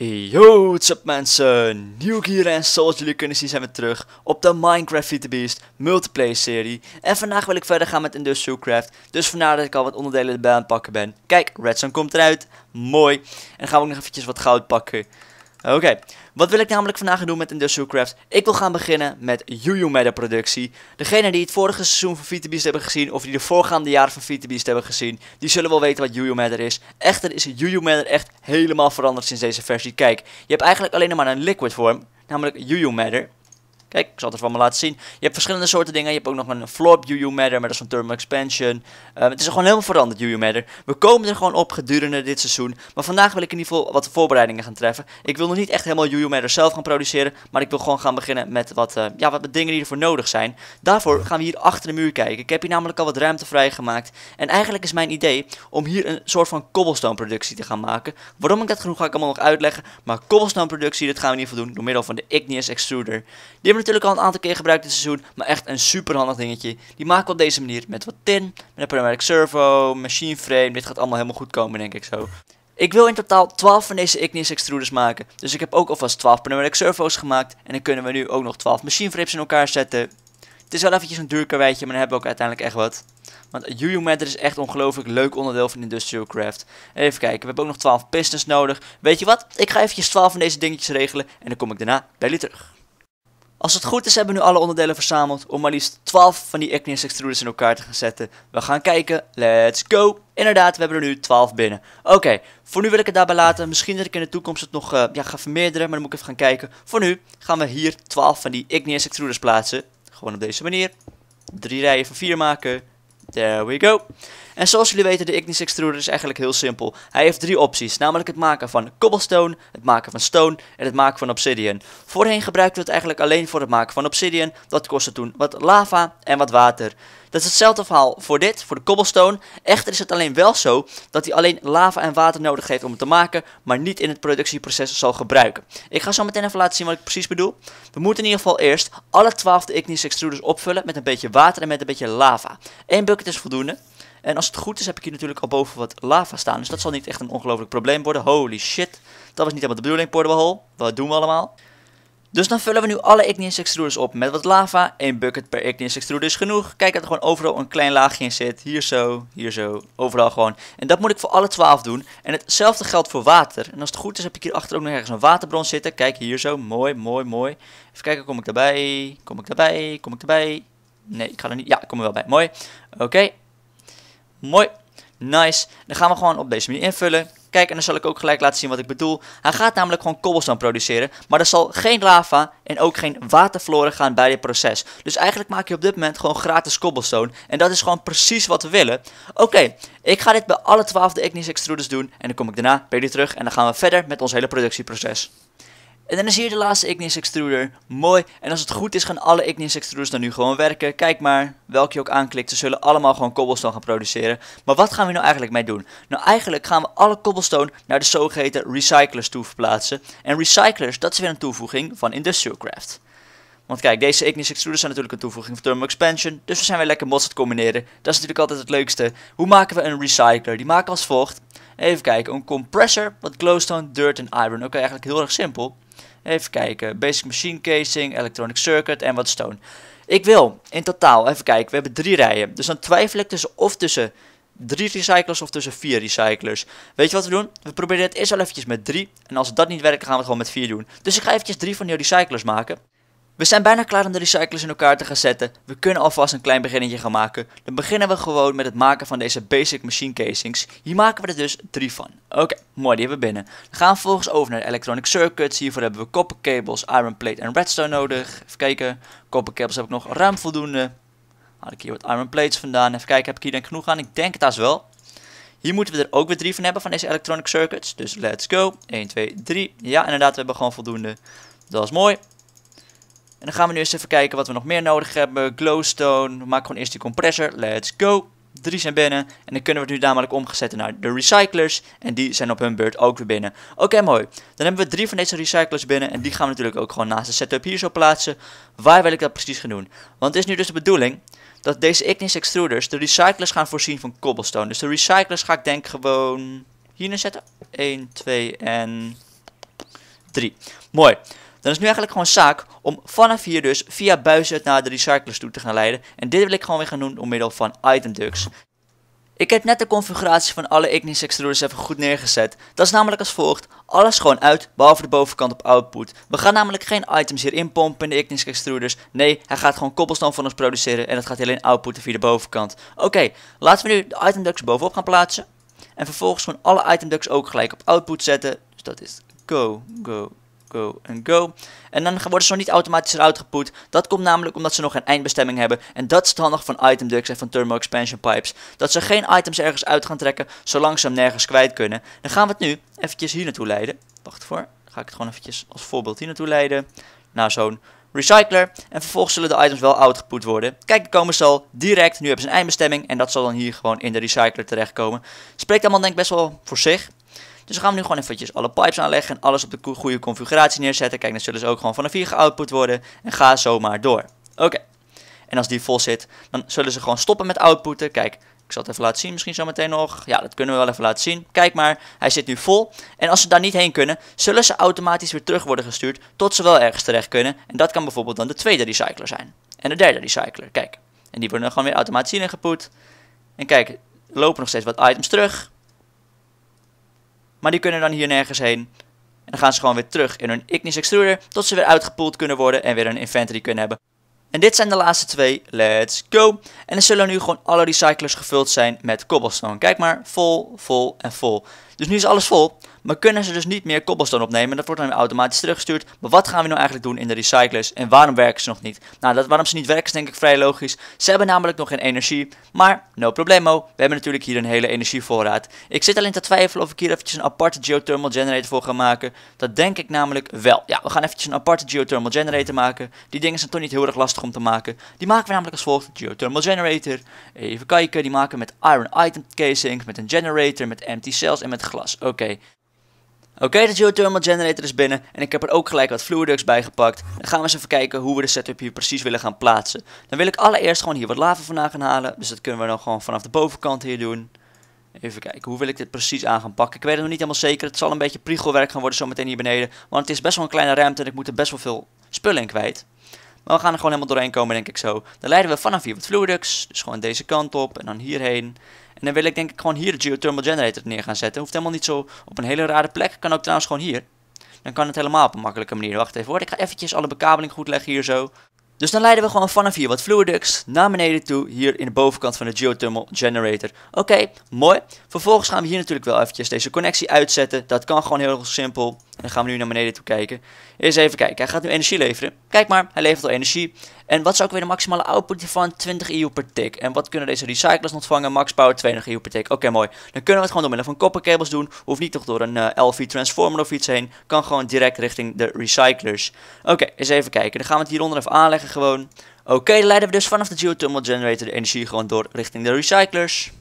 Yo, what's up mensen? Nieuw hier en zoals jullie kunnen zien zijn we terug op de Minecraft Feed the Beast multiplayer serie. En vandaag wil ik verder gaan met Industrial Craft, dus vandaar dat ik al wat onderdelen erbij aan het pakken ben. Kijk, redstone komt eruit, mooi. En dan gaan we ook nog eventjes wat goud pakken. Oké, wat wil ik namelijk vandaag doen met Industrial Craft? Ik wil gaan beginnen met Yuyu Matter productie. Degenen die het vorige seizoen van VTB's hebben gezien, of die de voorgaande jaren van VTB's hebben gezien, die zullen wel weten wat Yuyu Matter is. Echter is Yuyu Matter echt helemaal veranderd sinds deze versie. Kijk, je hebt eigenlijk alleen nog maar een liquid vorm, namelijk Yuyu Matter. Kijk, ik zal het van me laten zien. Je hebt verschillende soorten dingen. Je hebt ook nog een flop UU Matter, maar dat is een thermal expansion. Eh, het is gewoon helemaal veranderd, UU Matter. We komen er gewoon op gedurende dit seizoen. Maar vandaag wil ik in ieder geval wat voorbereidingen gaan treffen. Ik wil nog niet echt helemaal UU Matter zelf gaan produceren. Maar ik wil gewoon gaan beginnen met wat, eh, ja, wat dingen die ervoor nodig zijn. Daarvoor gaan we hier achter de muur kijken. Ik heb hier namelijk al wat ruimte vrijgemaakt. En eigenlijk is mijn idee om hier een soort van cobblestone productie te gaan maken. Waarom ik dat genoeg ga ik allemaal nog uitleggen. Maar cobblestone productie, dat gaan we in ieder geval doen door middel van de Igneous Extruder. Die natuurlijk al een aantal keer gebruikt dit seizoen. Maar echt een super handig dingetje. Die maken we op deze manier met wat tin. Met een Primatic Servo, Machine Frame. Dit gaat allemaal helemaal goed komen denk ik zo. Ik wil in totaal 12 van deze Ignis extruders maken. Dus ik heb ook alvast 12 Primatic Servo's gemaakt. En dan kunnen we nu ook nog 12 Machine Frames in elkaar zetten. Het is wel eventjes een duur karweitje, maar dan hebben we ook uiteindelijk echt wat. Want Juju Matter is echt ongelooflijk leuk onderdeel van Industrial Craft. Even kijken, we hebben ook nog 12 pistons nodig. Weet je wat? Ik ga eventjes 12 van deze dingetjes regelen en dan kom ik daarna bij jullie terug. Als het goed is hebben we nu alle onderdelen verzameld om maar liefst 12 van die Igneous Extruders in elkaar te gaan zetten. We gaan kijken, let's go! Inderdaad, we hebben er nu 12 binnen. Oké, voor nu wil ik het daarbij laten. Misschien dat ik in de toekomst het nog eh, ja, ga vermeerderen, maar dan moet ik even gaan kijken. Voor nu gaan we hier 12 van die Igneous Extruders plaatsen. Gewoon op deze manier. Drie rijen van vier maken. There we go. En zoals jullie weten, de Ignis Extruder is eigenlijk heel simpel. Hij heeft drie opties, namelijk het maken van cobblestone, het maken van stone en het maken van obsidian. Voorheen gebruikten we het eigenlijk alleen voor het maken van obsidian. Dat kostte toen wat lava en wat water. Dat is hetzelfde verhaal voor dit, voor de cobblestone. Echter is het alleen wel zo dat hij alleen lava en water nodig heeft om het te maken, maar niet in het productieproces zal gebruiken. Ik ga zo meteen even laten zien wat ik precies bedoel. We moeten in ieder geval eerst alle 12 de ignis extruders opvullen met een beetje water en met een beetje lava. Eén bucket is voldoende. En als het goed is, heb ik hier natuurlijk al boven wat lava staan. Dus dat zal niet echt een ongelooflijk probleem worden. Holy shit. Dat was niet helemaal de bedoeling, Portable Hole. Wat doen we allemaal? Dus dan vullen we nu alle Igneous Extruders op met wat lava. Eén bucket per Igneous Extruder is genoeg. Kijk dat er gewoon overal een klein laagje in zit. Hier zo, hier zo, overal gewoon. En dat moet ik voor alle twaalf doen. En hetzelfde geldt voor water. En als het goed is heb ik hier achter ook nog ergens een waterbron zitten. Kijk hier zo, mooi, mooi, mooi. Even kijken, kom ik daarbij? Kom ik daarbij? Kom ik daarbij? Nee, ik ga er niet... Ja, ik kom er wel bij. Mooi. Oké, Mooi. Nice. Dan gaan we gewoon op deze manier invullen. Kijk, en dan zal ik ook gelijk laten zien wat ik bedoel. Hij gaat namelijk gewoon cobblestone produceren. Maar er zal geen lava en ook geen water verloren gaan bij dit proces. Dus eigenlijk maak je op dit moment gewoon gratis cobblestone. En dat is gewoon precies wat we willen. Oké, ik ga dit bij alle 12 de Ignis extruders doen. En dan kom ik daarna bij jullie terug. En dan gaan we verder met ons hele productieproces. En dan is hier de laatste Ignis extruder. Mooi. En als het goed is gaan alle Ignis extruders dan nu gewoon werken. Kijk maar, welke je ook aanklikt. Ze zullen allemaal gewoon cobblestone gaan produceren. Maar wat gaan we nou eigenlijk mee doen? Nou eigenlijk gaan we alle cobblestone naar de zogeheten recyclers toe verplaatsen. En recyclers, dat is weer een toevoeging van Industrial Craft. Want kijk, deze Ignis extruders zijn natuurlijk een toevoeging van Thermal Expansion. Dus we zijn weer lekker mods aan het combineren. Dat is natuurlijk altijd het leukste. Hoe maken we een recycler? Die maken we als volgt. Even kijken, een compressor, wat glowstone, dirt en iron. Oké, eigenlijk heel erg simpel. Even kijken. Basic machine casing, electronic circuit en wat stone. Ik wil in totaal, even kijken, we hebben drie rijen. Dus dan twijfel ik tussen of tussen drie recyclers of tussen vier recyclers. Weet je wat we doen? We proberen het eerst al eventjes met drie. En als dat niet werkt, gaan we het gewoon met vier doen. Dus ik ga eventjes drie van die recyclers maken. We zijn bijna klaar om de recyclers in elkaar te gaan zetten. We kunnen alvast een klein beginnetje gaan maken. Dan beginnen we gewoon met het maken van deze basic machine casings. Hier maken we er dus drie van. Oké, mooi, die hebben we binnen. Dan gaan we vervolgens over naar de electronic circuits. Hiervoor hebben we copper cables, iron plate en redstone nodig. Even kijken. Copper heb ik nog ruim voldoende. Haal ik hier wat iron plates vandaan. Even kijken, heb ik hier denk ik genoeg aan? Ik denk het als wel. Hier moeten we er ook weer drie van hebben van deze electronic circuits. Dus let's go. 1, 2, 3. Ja, inderdaad, we hebben gewoon voldoende. Dat is mooi. En dan gaan we nu eens even kijken wat we nog meer nodig hebben. Glowstone, maken gewoon eerst die compressor. Let's go. Drie zijn binnen. En dan kunnen we het nu namelijk omgezetten naar de recyclers. En die zijn op hun beurt ook weer binnen. Oké, mooi. Dan hebben we drie van deze recyclers binnen. En die gaan we natuurlijk ook gewoon naast de setup hier zo plaatsen. Waar wil ik dat precies gaan doen? Want het is nu dus de bedoeling dat deze Ignis extruders de recyclers gaan voorzien van cobblestone. Dus de recyclers ga ik denk gewoon hier neerzetten. 1, 2 en 3. Mooi. Dan is nu eigenlijk gewoon zaak om vanaf hier dus via buizen naar de recyclers toe te gaan leiden. En dit wil ik gewoon weer gaan doen door middel van item ducks. Ik heb net de configuratie van alle Ignis extruders even goed neergezet. Dat is namelijk als volgt. Alles gewoon uit, behalve de bovenkant op output. We gaan namelijk geen items hier inpompen in de Ignis extruders. Nee, hij gaat gewoon koppelstand van ons produceren en dat gaat alleen outputten via de bovenkant. Oké, laten we nu de item ducks bovenop gaan plaatsen. En vervolgens gewoon alle item ducks ook gelijk op output zetten. Dus dat is go, go, go en go. En dan worden ze nog niet automatisch eruit gepoet. Dat komt namelijk omdat ze nog een eindbestemming hebben. En dat is het handig van item ducks en van thermal expansion pipes. Dat ze geen items ergens uit gaan trekken zolang ze hem nergens kwijt kunnen. Dan gaan we het nu eventjes hier naartoe leiden. Wacht voor. Dan ga ik het gewoon eventjes als voorbeeld hier naartoe leiden. Naar zo'n recycler. En vervolgens zullen de items wel uitgepoet worden. Kijk, dan komen ze al direct. Nu hebben ze een eindbestemming. En dat zal dan hier gewoon in de recycler terechtkomen. Spreekt allemaal denk ik best wel voor zich. Dus we gaan nu gewoon eventjes alle pipes aanleggen en alles op de goede configuratie neerzetten. Kijk, dan zullen ze ook gewoon vanaf 4 geoutput worden en ga zomaar door. Oké. En als die vol zit, dan zullen ze gewoon stoppen met outputen. Kijk, ik zal het even laten zien misschien zo meteen nog. Ja, dat kunnen we wel even laten zien. Kijk maar, hij zit nu vol. En als ze daar niet heen kunnen, zullen ze automatisch weer terug worden gestuurd tot ze wel ergens terecht kunnen. En dat kan bijvoorbeeld dan de tweede recycler zijn. En de derde recycler, kijk. En die worden dan gewoon weer automatisch ingepoet. En kijk, er lopen nog steeds wat items terug. Maar die kunnen dan hier nergens heen. En dan gaan ze gewoon weer terug in hun Ignis Extruder. Tot ze weer uitgepoeld kunnen worden en weer een inventory kunnen hebben. En dit zijn de laatste twee. Let's go. En dan zullen nu gewoon alle recyclers gevuld zijn met cobblestone. Kijk maar, vol, vol en vol. Dus nu is alles vol, maar kunnen ze dus niet meer cobblestone opnemen. Dat wordt dan automatisch teruggestuurd. Maar wat gaan we nou eigenlijk doen in de recyclers en waarom werken ze nog niet? Nou, dat waarom ze niet werken is denk ik vrij logisch. Ze hebben namelijk nog geen energie, maar no problemo. We hebben natuurlijk hier een hele energievoorraad. Ik zit alleen te twijfelen of ik hier eventjes een aparte geothermal generator voor ga maken. Dat denk ik namelijk wel. Ja, we gaan eventjes een aparte geothermal generator maken. Die dingen zijn toch niet heel erg lastig om te maken. Die maken we namelijk als volgt. Geothermal generator. Even kijken, die maken we met iron item casing, met een generator, met empty cells en met glas. Oké. Oké, de geothermal generator is binnen en ik heb er ook gelijk wat Fluoredux bij gepakt. Dan gaan we eens even kijken hoe we de setup hier precies willen gaan plaatsen. Dan wil ik allereerst gewoon hier wat lava vandaan gaan halen. Dus dat kunnen we dan gewoon vanaf de bovenkant hier doen. Even kijken, hoe wil ik dit precies aan gaan pakken? Ik weet het nog niet helemaal zeker. Het zal een beetje priegelwerk gaan worden zometeen hier beneden. Want het is best wel een kleine ruimte en ik moet er best wel veel spullen in kwijt. Maar we gaan er gewoon helemaal doorheen komen, denk ik zo. Dan leiden we vanaf hier wat fluidux. Dus gewoon deze kant op en dan hierheen. En dan wil ik denk ik gewoon hier de geothermal generator neer gaan zetten. Hoeft helemaal niet zo op een hele rare plek. Kan ook trouwens gewoon hier. Dan kan het helemaal op een makkelijke manier. Wacht even hoor, ik ga eventjes alle bekabeling goed leggen hier zo. Dus dan leiden we gewoon vanaf hier wat fluiducts naar beneden toe, hier in de bovenkant van de geothermal generator. Oké, mooi. Vervolgens gaan we hier natuurlijk wel eventjes deze connectie uitzetten. Dat kan gewoon heel simpel. En dan gaan we nu naar beneden toe kijken. Eens even kijken, hij gaat nu energie leveren. Kijk maar, hij levert al energie. En wat zou ook weer de maximale output hiervan? 20 EU per tick? En wat kunnen deze recyclers ontvangen? Max power 20 EU per tick. Oké, mooi. Dan kunnen we het gewoon door middel van kopperkabels doen. Hoeft niet toch door een eh, LV transformer of iets heen. Kan gewoon direct richting de recyclers. Oké, eens even kijken. Dan gaan we het hieronder even aanleggen gewoon. Oké, dan leiden we dus vanaf de geothermal generator de energie gewoon door richting de recyclers.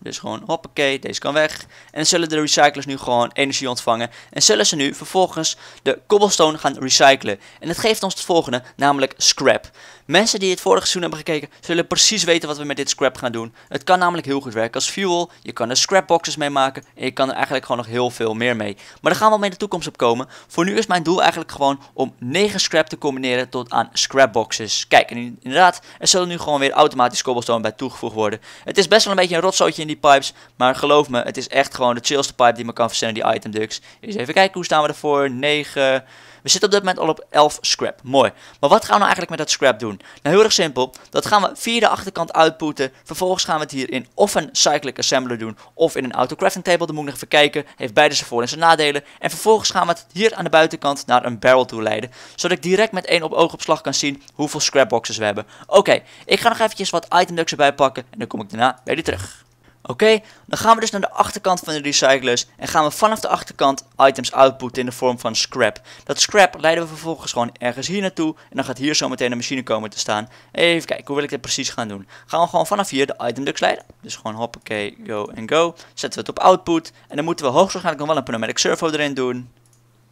Dus gewoon hoppakee, deze kan weg. En dan zullen de recyclers nu gewoon energie ontvangen. En zullen ze nu vervolgens de cobblestone gaan recyclen. En dat geeft ons het volgende, namelijk scrap. Mensen die het vorige seizoen hebben gekeken, zullen precies weten wat we met dit scrap gaan doen. Het kan namelijk heel goed werken als fuel, je kan er scrapboxes mee maken en je kan er eigenlijk gewoon nog heel veel meer mee. Maar daar gaan we wel mee de toekomst op komen. Voor nu is mijn doel eigenlijk gewoon om 9 scrap te combineren tot aan scrapboxes. Kijk, en inderdaad, er zullen nu gewoon weer automatisch cobblestone bij toegevoegd worden. Het is best wel een beetje een rotzootje in die pipes, maar geloof me, het is echt gewoon de chillste pipe die me kan verzinnen, die item ducks. Eens even kijken, hoe staan we ervoor? 9... We zitten op dit moment al op 11 scrap. Mooi. Maar wat gaan we nou eigenlijk met dat scrap doen? Nou, heel erg simpel. Dat gaan we via de achterkant uitpoeten. Vervolgens gaan we het hier in of een cyclic assembler doen, of in een autocrafting table. Daar moet ik nog even kijken. Heeft beide zijn voor- en zijn nadelen. En vervolgens gaan we het hier aan de buitenkant naar een barrel toe leiden. Zodat ik direct met één op oogopslag kan zien hoeveel scrapboxes we hebben. Oké, ik ga nog eventjes wat itemducks erbij pakken. En dan kom ik daarna bij jullie terug. Oké, dan gaan we dus naar de achterkant van de recyclers en gaan we vanaf de achterkant items outputten in de vorm van scrap. Dat scrap leiden we vervolgens gewoon ergens hier naartoe en dan gaat hier zo meteen een machine komen te staan. Even kijken, hoe wil ik dit precies gaan doen? Gaan we gewoon vanaf hier de item ducks leiden. Dus gewoon hoppakee, go en go. Zetten we het op output en dan moeten we hoogstwaarschijnlijk nog wel een pneumatic servo erin doen.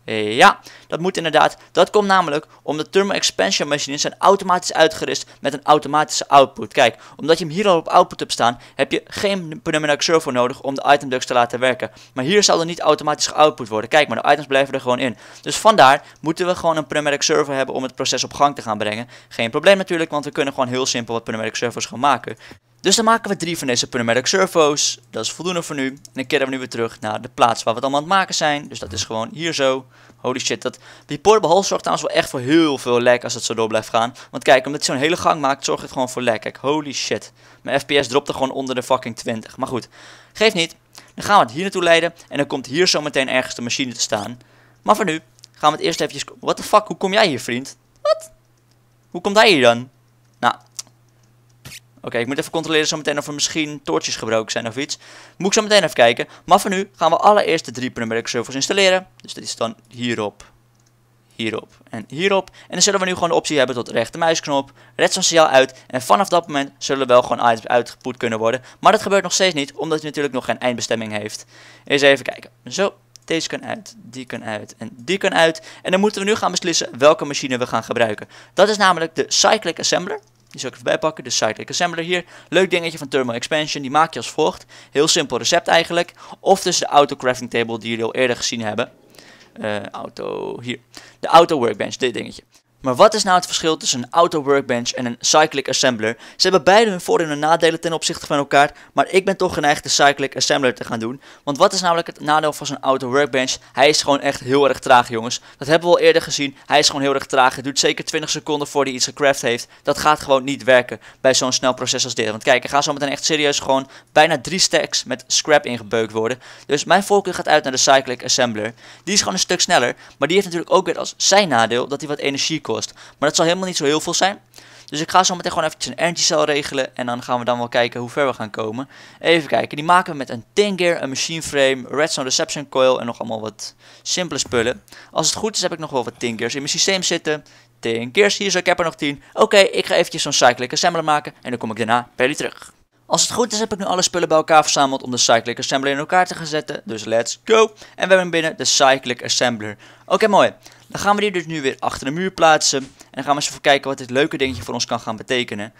Eh, ja, dat moet inderdaad. Dat komt namelijk omdat thermal expansion machines zijn automatisch uitgerust met een automatische output. Kijk, omdat je hem hier al op output hebt staan, heb je geen pneumatic server nodig om de ducts te laten werken. Maar hier zal er niet automatisch geoutput worden. Kijk maar, de items blijven er gewoon in. Dus vandaar moeten we gewoon een pneumatic server hebben om het proces op gang te gaan brengen. Geen probleem natuurlijk, want we kunnen gewoon heel simpel wat pneumatic servers gaan maken. Dus dan maken we drie van deze pneumatic servo's. Dat is voldoende voor nu. dan keren we nu weer terug naar de plaats waar we het allemaal aan het maken zijn. Dus dat is gewoon hier zo. Holy shit, dat, die portable zorgt trouwens wel echt voor heel veel lek als het zo door blijft gaan. Want kijk, omdat het zo'n hele gang maakt, zorgt het gewoon voor lek. Kijk, holy shit. Mijn FPS dropt er gewoon onder de fucking 20. Maar goed, geeft niet. Dan gaan we het hier naartoe leiden. En dan komt hier zo meteen ergens de machine te staan. Maar voor nu gaan we het eerst eventjes... What the fuck, hoe kom jij hier, vriend? Wat? Hoe komt hij hier dan? Nou, Oké, ik moet even controleren meteen of er misschien toortjes gebroken zijn of iets. Moet ik zo meteen even kijken. Maar voor nu gaan we allereerst de drie numeric servers installeren. Dus dat is dan hierop, hierop en hierop. En dan zullen we nu gewoon de optie hebben tot rechter muisknop, uit. En vanaf dat moment zullen wel gewoon items uitgeput kunnen worden. Maar dat gebeurt nog steeds niet, omdat hij natuurlijk nog geen eindbestemming heeft. Eens even kijken. Zo, deze kan uit, die kan uit en die kan uit. En dan moeten we nu gaan beslissen welke machine we gaan gebruiken. Dat is namelijk de Cyclic Assembler. Die zal ik even bijpakken. De Cyclic Assembler hier. Leuk dingetje van Thermal Expansion. Die maak je als volgt. Heel simpel recept eigenlijk. Of dus de auto crafting table die jullie al eerder gezien hebben. Eh, auto, hier. De auto workbench, dit dingetje. Maar wat is nou het verschil tussen een auto workbench en een cyclic assembler? Ze hebben beide hun voordelen en nadelen ten opzichte van elkaar, maar ik ben toch geneigd de cyclic assembler te gaan doen. Want wat is namelijk het nadeel van zo'n auto workbench? Hij is gewoon echt heel erg traag jongens. Dat hebben we al eerder gezien, hij is gewoon heel erg traag. Het duurt zeker 20 seconden voordat hij iets gecraft heeft. Dat gaat gewoon niet werken bij zo'n snel proces als dit. Want kijk, er gaan zo meteen echt serieus gewoon bijna drie stacks met scrap ingebeukt worden. Dus mijn voorkeur gaat uit naar de cyclic assembler. Die is gewoon een stuk sneller, maar die heeft natuurlijk ook weer als zijn nadeel dat hij wat energie kost. Maar dat zal helemaal niet zo heel veel zijn. Dus ik ga zo meteen gewoon eventjes een energy cell regelen. En dan gaan we dan wel kijken hoe ver we gaan komen. Even kijken. Die maken we met een Tinker, een machine frame, redstone reception coil en nog allemaal wat simpele spullen. Als het goed is heb ik nog wel wat Tinkers in mijn systeem zitten. Tingears, hier zo, ik heb er nog 10. Oké, ik ga eventjes zo'n cyclic assembler maken en dan kom ik daarna bij jullie terug. Als het goed is heb ik nu alle spullen bij elkaar verzameld om de Cyclic Assembler in elkaar te gaan zetten. Dus let's go. En we hebben binnen de Cyclic Assembler. Oké, mooi. Dan gaan we die dus nu weer achter de muur plaatsen. En dan gaan we eens even kijken wat dit leuke dingetje voor ons kan gaan betekenen.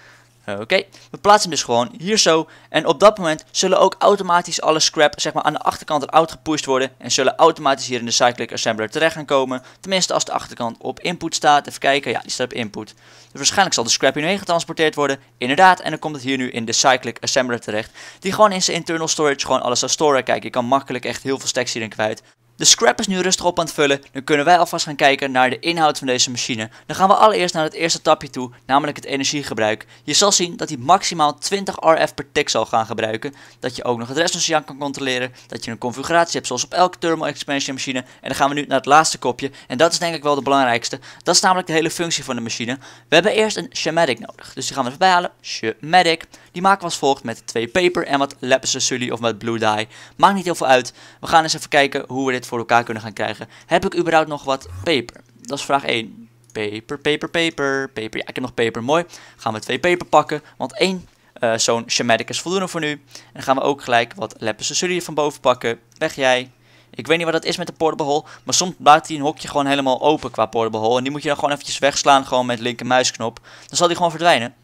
Eh, oké, we plaatsen hem dus gewoon hier zo. En op dat moment zullen ook automatisch alle scrap zeg maar, aan de achterkant eruit gepusht worden. En zullen automatisch hier in de Cyclic Assembler terecht gaan komen. Tenminste als de achterkant op input staat. Even kijken, ja die staat op input. Dus waarschijnlijk zal de scrap hierheen getransporteerd worden. Inderdaad, en dan komt het hier nu in de Cyclic Assembler terecht. Die gewoon in zijn internal storage gewoon alles zal storen. Kijk, je kan makkelijk echt heel veel stacks hierin kwijt. De scrap is nu rustig op aan het vullen, dan kunnen wij alvast gaan kijken naar de inhoud van deze machine. Dan gaan we allereerst naar het eerste tapje toe, namelijk het energiegebruik. Je zal zien dat hij maximaal 20 RF per tick zal gaan gebruiken. Dat je ook nog het restocéan kan controleren, dat je een configuratie hebt zoals op elke thermal expansion machine. En dan gaan we nu naar het laatste kopje, en dat is denk ik wel de belangrijkste. Dat is namelijk de hele functie van de machine. We hebben eerst een schematic nodig, dus die gaan we erbij halen. Schematic. Die maken we als volgt met twee paper en wat lapis lazuli of met blue dye. Maakt niet heel veel uit. We gaan eens even kijken hoe we dit voor elkaar kunnen gaan krijgen. Heb ik überhaupt nog wat paper? Dat is vraag 1. Paper, paper, paper, paper. Ja, ik heb nog paper, mooi. Gaan we twee paper pakken, want één eh, zo'n schematic is voldoende voor nu. En dan gaan we ook gelijk wat lapis lazuli van boven pakken. Weg jij. Ik weet niet wat dat is met de portable hole, maar soms laat hij een hokje gewoon helemaal open qua portable hole. En die moet je dan gewoon eventjes wegslaan gewoon met linker muisknop. Dan zal die gewoon verdwijnen.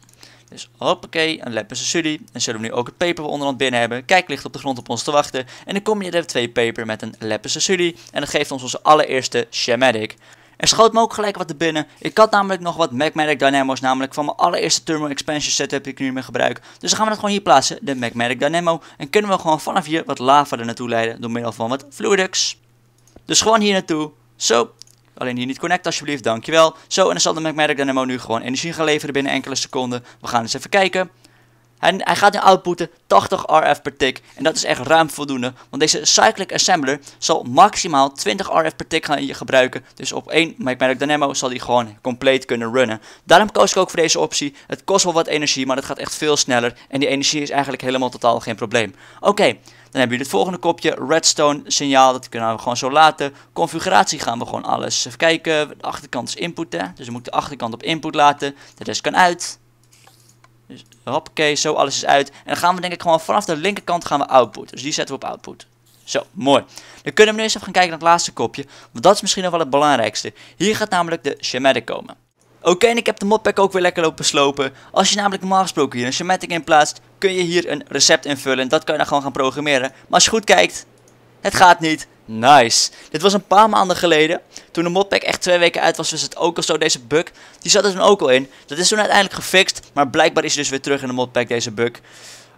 Dus hoppakee, een Leppense studie. En zullen we nu ook het paper onderhand binnen hebben. Kijk ligt op de grond op ons te wachten. En dan kom je de twee peper met een Leppense studie. En dat geeft ons onze allereerste schematic. Er schoot me ook gelijk wat er binnen. Ik had namelijk nog wat Magmatic Dynamo's, namelijk van mijn allereerste Thermal Expansion setup die ik nu meer gebruik. Dus dan gaan we dat gewoon hier plaatsen, de Magmatic Dynamo. En kunnen we gewoon vanaf hier wat lava er naartoe leiden door middel van wat Fluidux. Dus gewoon hier naartoe. Zo, Alleen hier niet connect alsjeblieft, dankjewel. Zo, en dan zal de dan Dynamo nu gewoon energie gaan leveren binnen enkele seconden. We gaan eens even kijken. Hij, hij gaat nu outputen 80 RF per tick en dat is echt ruim voldoende, want deze Cyclic Assembler zal maximaal 20 RF per tick gaan gebruiken. Dus op één de dynamo zal die gewoon compleet kunnen runnen. Daarom koos ik ook voor deze optie. Het kost wel wat energie, maar het gaat echt veel sneller en die energie is eigenlijk helemaal totaal geen probleem. Oké. Dan hebben we het volgende kopje, redstone signaal, dat kunnen we gewoon zo laten. Configuratie gaan we gewoon alles even kijken. De achterkant is input, dus we moeten de achterkant op input laten. De rest kan uit. Dus hoppakee, zo alles is uit. En dan gaan we denk ik gewoon vanaf de linkerkant gaan we output. Dus die zetten we op output. Zo, mooi. Dan kunnen we nu eens even gaan kijken naar het laatste kopje. Want dat is misschien nog wel het belangrijkste. Hier gaat namelijk de schematic komen. Oké, en ik heb de modpack ook weer lekker lopen slopen. Als je namelijk normaal gesproken hier een schematic in plaatst, kun je hier een recept invullen. En dat kan je dan gewoon gaan programmeren. Maar als je goed kijkt, het gaat niet. Nice. Dit was een paar maanden geleden. Toen de modpack echt twee weken uit was, was het ook al zo. Deze bug, die zat er toen ook al in. Dat is toen uiteindelijk gefixt. Maar blijkbaar is hij dus weer terug in de modpack, deze bug.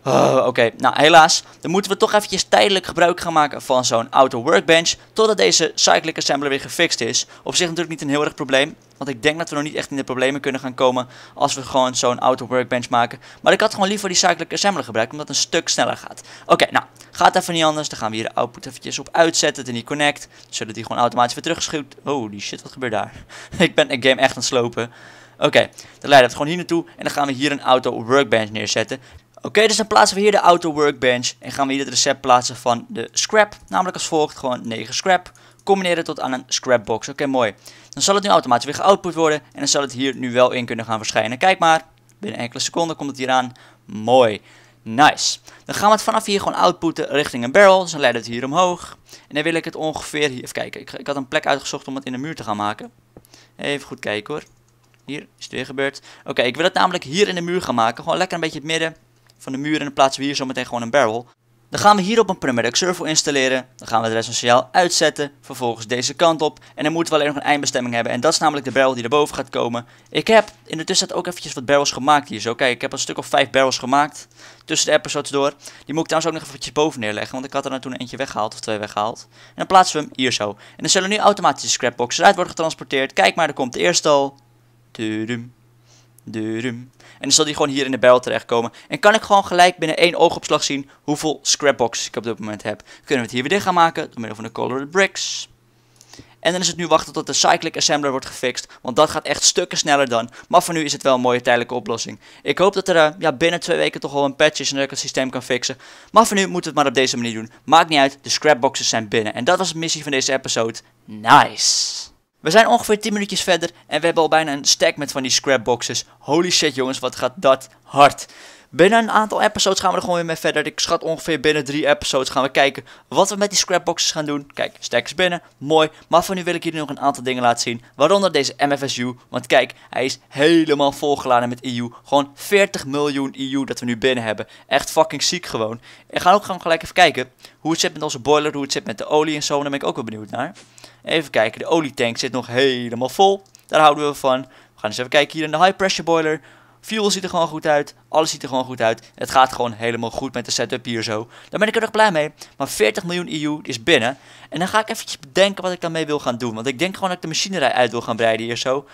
Oh, oké, nou helaas, dan moeten we toch eventjes tijdelijk gebruik gaan maken van zo'n auto workbench, totdat deze cyclic assembler weer gefixt is. Op zich natuurlijk niet een heel erg probleem, want ik denk dat we nog niet echt in de problemen kunnen gaan komen als we gewoon zo'n auto workbench maken. Maar ik had gewoon liever die cyclic assembler gebruikt, omdat het een stuk sneller gaat. Oké, nou, gaat even niet anders, dan gaan we hier de output eventjes op uitzetten, en die connect, zodat die gewoon automatisch weer teruggeschuwd... Oh, die shit, wat gebeurt daar? ik ben een game echt aan het slopen. Oké, dan leiden we het gewoon hier naartoe en dan gaan we hier een auto workbench neerzetten. Oké, dus dan plaatsen we hier de auto workbench en gaan we hier het recept plaatsen van de scrap. Namelijk als volgt, gewoon 9 scrap. Combineren tot aan een scrapbox. Oké, mooi. Dan zal het nu automatisch weer geoutput worden en dan zal het hier nu wel in kunnen gaan verschijnen. Kijk maar, binnen enkele seconden komt het hier aan. Mooi. Nice. Dan gaan we het vanaf hier gewoon outputten richting een barrel. Dus dan leidt het hier omhoog. En dan wil ik het ongeveer hier. Even kijken. Ik, ik had een plek uitgezocht om het in de muur te gaan maken. Even goed kijken hoor. Hier is het weer gebeurd. Oké, ik wil het namelijk hier in de muur gaan maken. Gewoon lekker een beetje het midden van de muur en dan plaatsen we hier zo meteen gewoon een barrel. Dan gaan we hierop een Pneumatic Servo installeren. Dan gaan we het rest uitzetten. Vervolgens deze kant op. En dan moeten we alleen nog een eindbestemming hebben. En dat is namelijk de barrel die erboven gaat komen. Ik heb in de tussentijd ook eventjes wat barrels gemaakt hier zo. Kijk, ik heb een stuk of vijf barrels gemaakt. Tussen de episodes door. Die moet ik trouwens ook nog eventjes boven neerleggen. Want ik had er nou toen eentje weggehaald of twee weggehaald. En dan plaatsen we hem hier zo. En dan zullen nu automatisch de scrapboxes uit worden getransporteerd. Kijk maar, er komt de eerste al. Tudum. En dan zal die gewoon hier in de barrel terechtkomen. En kan ik gewoon gelijk binnen één oogopslag zien hoeveel scrapboxes ik op dit moment heb. Kunnen we het hier weer dicht gaan maken door middel van de colored bricks. En dan is het nu wachten tot de cyclic assembler wordt gefixt. Want dat gaat echt stukken sneller dan. Maar voor nu is het wel een mooie tijdelijke oplossing. Ik hoop dat er eh, ja, binnen twee weken toch wel een patch is en dat ik het systeem kan fixen. Maar voor nu moeten we het maar op deze manier doen. Maakt niet uit, de scrapboxes zijn binnen. En dat was de missie van deze episode. Nice! We zijn ongeveer 10 minuutjes verder en we hebben al bijna een stack met van die scrapboxes. Holy shit jongens, wat gaat dat hard. Binnen een aantal episodes gaan we er gewoon weer mee verder. Ik schat ongeveer binnen drie episodes gaan we kijken wat we met die scrapboxes gaan doen. Kijk, stacks binnen, mooi. Maar voor nu wil ik jullie nog een aantal dingen laten zien. Waaronder deze MFSU. Want kijk, hij is helemaal volgeladen met EU. Gewoon 40 miljoen EU dat we nu binnen hebben. Echt fucking ziek gewoon. En gaan ook gewoon gelijk even kijken hoe het zit met onze boiler, hoe het zit met de olie en zo. Daar ben ik ook wel benieuwd naar. Even kijken, de olietank zit nog helemaal vol. Daar houden we van. We gaan eens even kijken hier in de high pressure boiler. Fuel ziet er gewoon goed uit. Alles ziet er gewoon goed uit. Het gaat gewoon helemaal goed met de setup hier zo. Daar ben ik er erg blij mee. Maar 40 miljoen EU is binnen. En dan ga ik eventjes bedenken wat ik daarmee wil gaan doen. Want ik denk gewoon dat ik de machinerij uit wil gaan breiden hier zo.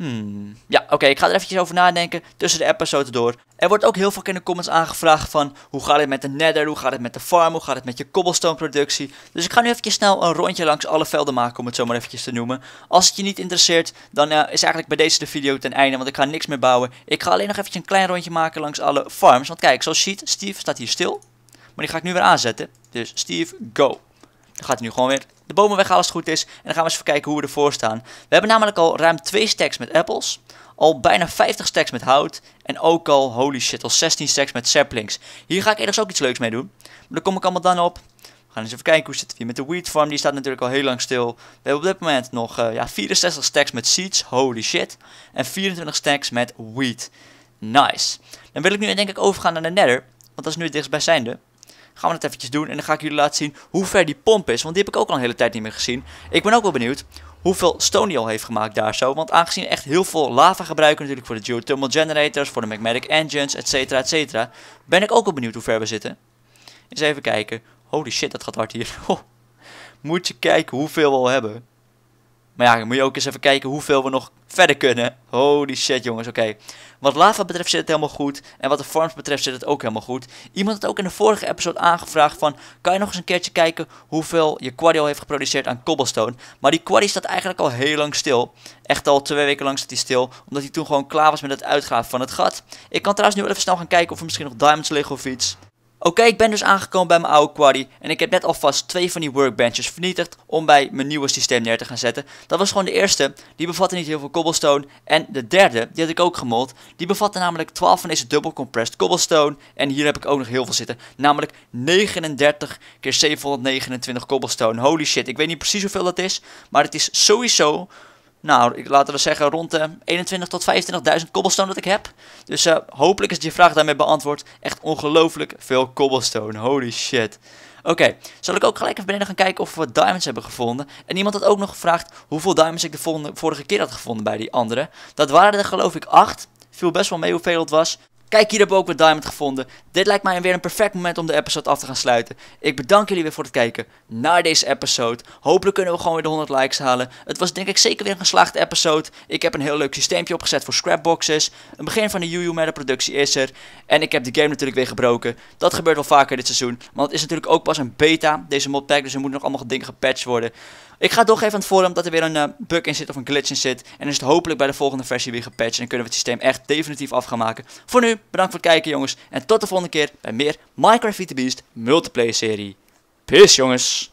Hmm. Ja, oké, ik ga er eventjes over nadenken tussen de episodes door. Er wordt ook heel vaak in de comments aangevraagd van hoe gaat het met de nether, hoe gaat het met de farm, hoe gaat het met je cobblestone productie. Dus ik ga nu eventjes snel een rondje langs alle velden maken om het zo maar eventjes te noemen. Als het je niet interesseert, dan eh, is eigenlijk bij deze de video ten einde, want ik ga niks meer bouwen. Ik ga alleen nog eventjes een klein rondje maken langs alle farms, want kijk, zoals je ziet, Steve staat hier stil. Maar die ga ik nu weer aanzetten. Dus Steve, go. Dan gaat hij nu gewoon weer de bomen alles goed is. En dan gaan we eens even kijken hoe we ervoor staan. We hebben namelijk al ruim 2 stacks met appels. Al bijna 50 stacks met hout. En ook al, holy shit, al 16 stacks met saplings. Hier ga ik ergens ook iets leuks mee doen. Maar daar kom ik allemaal dan op. We gaan eens even kijken hoe zit het hier met de wheat farm. Die staat natuurlijk al heel lang stil. We hebben op dit moment nog eh, ja, 64 stacks met seeds. Holy shit. En 24 stacks met wheat. Nice. Dan wil ik nu denk ik overgaan naar de nether. Want dat is nu het dichtstbijzijnde gaan we dat eventjes doen. En dan ga ik jullie laten zien hoe ver die pomp is. Want die heb ik ook al een hele tijd niet meer gezien. Ik ben ook wel benieuwd hoeveel stone al heeft gemaakt daar zo. Want aangezien echt heel veel lava gebruiken natuurlijk voor de geothermal generators, voor de magmatic engines, etcetera, etcetera. Ben ik ook wel benieuwd hoe ver we zitten. Eens even kijken. Holy shit, dat gaat hard hier. Moet je kijken hoeveel we al hebben. Maar ja, dan moet je ook eens even kijken hoeveel we nog verder kunnen. Holy shit, jongens. Oké. Wat lava betreft zit het helemaal goed. En wat de farms betreft zit het ook helemaal goed. Iemand had ook in de vorige episode aangevraagd van... Kan je nog eens een keertje kijken hoeveel je quarry al heeft geproduceerd aan cobblestone? Maar die quarry staat eigenlijk al heel lang stil. Echt al twee weken lang staat hij stil. Omdat hij toen gewoon klaar was met het uitgraven van het gat. Ik kan trouwens nu wel even snel gaan kijken of er misschien nog diamonds liggen of iets. Oké, ik ben dus aangekomen bij mijn oude quarry en ik heb net alvast twee van die workbenches vernietigd om bij mijn nieuwe systeem neer te gaan zetten. Dat was gewoon de eerste, die bevatte niet heel veel cobblestone. En de derde, die had ik ook gemold, die bevatte namelijk 12 van deze dubbel compressed cobblestone. En hier heb ik ook nog heel veel zitten, namelijk 39 keer 729 cobblestone. Holy shit, ik weet niet precies hoeveel dat is, maar het is sowieso nou, ik laten we zeggen rond de eh, 21.000 tot 25.000 cobblestone dat ik heb. Dus eh, hopelijk is je vraag daarmee beantwoord. Echt ongelooflijk veel cobblestone. Holy shit. Oké, zal ik ook gelijk even beneden gaan kijken of we diamonds hebben gevonden. En iemand had ook nog gevraagd hoeveel diamonds ik de vorige keer had gevonden bij die andere. Dat waren er geloof ik 8. Viel best wel mee hoeveel het was. Kijk, hier heb we ook wat Diamond gevonden. Dit lijkt mij weer een perfect moment om de episode af te gaan sluiten. Ik bedank jullie weer voor het kijken naar deze episode. Hopelijk kunnen we gewoon weer de 100 likes halen. Het was denk ik zeker weer een geslaagde episode. Ik heb een heel leuk systeempje opgezet voor scrapboxes. Een begin van de Yu Yu Meta productie is er. En ik heb de game natuurlijk weer gebroken. Dat gebeurt wel vaker dit seizoen. Want het is natuurlijk ook pas een beta, deze modpack. Dus er moeten nog allemaal dingen gepatcht worden. Ik ga toch even aan het forum dat er weer een eh, bug in zit of een glitch in zit. En is het hopelijk bij de volgende versie weer gepatcht. En kunnen we het systeem echt definitief af gaan maken. Voor nu, bedankt voor het kijken jongens. En tot de volgende keer bij meer Minecraft VT Beast multiplayer serie. Peace jongens!